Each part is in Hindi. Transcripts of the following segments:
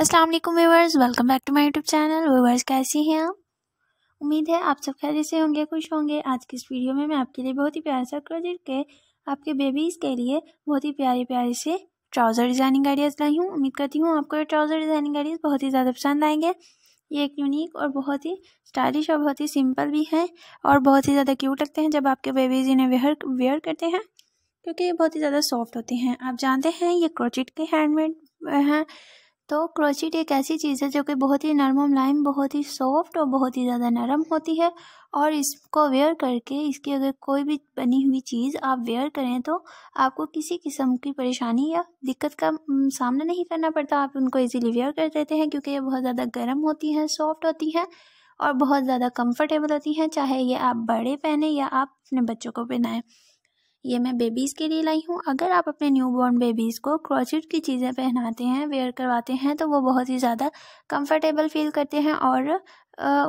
असलम वालेकुम viewers welcome back to my YouTube channel viewers कैसी हैं आप उम्मीद है आप सब खैर से होंगे खुश होंगे आज की इस वीडियो में मैं आपके लिए बहुत ही प्यारा सा क्रोजेट के आपके बेबीज़ के लिए बहुत ही प्यारे प्यारे से ट्राउज़र डिज़ाइनिंग आइडियाज़ लाई हूँ उम्मीद करती हूँ आपको ये ट्राउज़र डिज़ाइनिंग आइडियाज़ बहुत ही ज़्यादा पसंद आएंगे ये एक यूनिक और बहुत ही स्टाइलिश और बहुत ही सिंपल भी हैं और बहुत ही ज़्यादा क्यूट लगते हैं जब आपके बेबीज़ इन्हें वेयर वेयर करते हैं क्योंकि ये बहुत ही ज़्यादा सॉफ्ट होते हैं आप जानते हैं ये क्रोचिट के हैंडमेड हैं तो क्रोचिट एक ऐसी चीज़ है जो कि बहुत ही नरम मुलायम बहुत ही सॉफ्ट और बहुत ही ज़्यादा नरम होती है और इसको वेयर करके इसकी अगर कोई भी बनी हुई चीज़ आप वेयर करें तो आपको किसी किस्म की परेशानी या दिक्कत का सामना नहीं करना पड़ता आप उनको इजीली वेयर कर देते हैं क्योंकि ये बहुत ज़्यादा गर्म होती हैं सॉफ्ट होती हैं और बहुत ज़्यादा कम्फर्टेबल होती हैं चाहे ये आप बड़े पहने या आप अपने बच्चों को पहनाएं ये मैं बेबीज़ के लिए लाई हूँ अगर आप अपने न्यू बॉर्न बेबीज़ को क्रॉचेट की चीज़ें पहनाते हैं वेयर करवाते हैं तो वो बहुत ही ज़्यादा कंफर्टेबल फील करते हैं और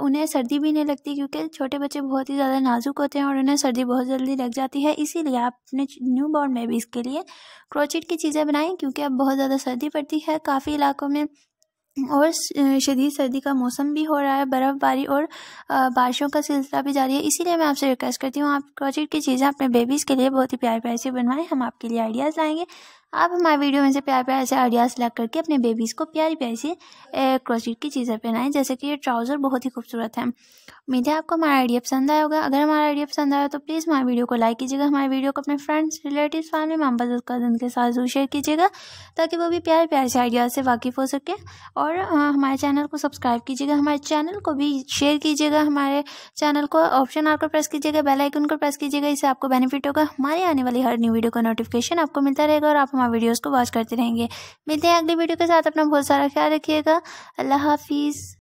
उन्हें सर्दी भी नहीं लगती क्योंकि छोटे बच्चे बहुत ही ज़्यादा नाजुक होते हैं और उन्हें सर्दी बहुत जल्दी लग जाती है इसीलिए आप अपने न्यू बॉर्न बेबीज़ के लिए क्रोचेट की चीज़ें बनाएं क्योंकि अब बहुत ज़्यादा सर्दी पड़ती है काफ़ी इलाकों में और शदीद सर्दी का मौसम भी हो रहा है बर्फ़बारी और बारिशों का सिलसिला भी जारी है इसीलिए मैं आपसे रिक्वेस्ट करती हूँ आप प्रोजेक्ट की चीज़ें अपने बेबीज़ के लिए बहुत ही प्यार प्यार से बनवाएं हम आपके लिए आइडियाज़ लाएंगे आप हमारे वीडियो में से प्यार प्यार से आइडियाज़ सेलेक्ट करके अपने बेबीज़ को प्यारी प्यारी सी क्रोशिट की चीज़ें पहनाएं जैसे कि ये ट्राउज़र बहुत ही खूबसूरत है उम्मीद है आपको हमारा आइडिया पसंद आया होगा अगर हमारा आइडिया पसंद आया तो प्लीज़ हमारे वीडियो को लाइक कीजिएगा हमारे वीडियो को अपने friends relative family members cousin के साथ जरूर शेयर कीजिएगा ताकि वो भी प्यार प्यार से आइडियाज़ से वाकिफ़ हो सके और हमारे चैनल को सब्सक्राइब कीजिएगा हमारे चैनल को भी शेयर कीजिएगा हमारे चैनल को ऑप्शन आर को प्रेस कीजिएगा बेल आइकन को प्रेस कीजिएगा इससे आपको बेनिफिट होगा हमारे आने वाली हर न्यू वीडियो का नोटिफिकेशन आपको मिलता रहेगा और आप हमारे वीडियोज़ को वॉच करते रहेंगे मिलते हैं अगली वीडियो के साथ अपना बहुत सारा ख्याल रखिएगा अल्लाह हाफिज़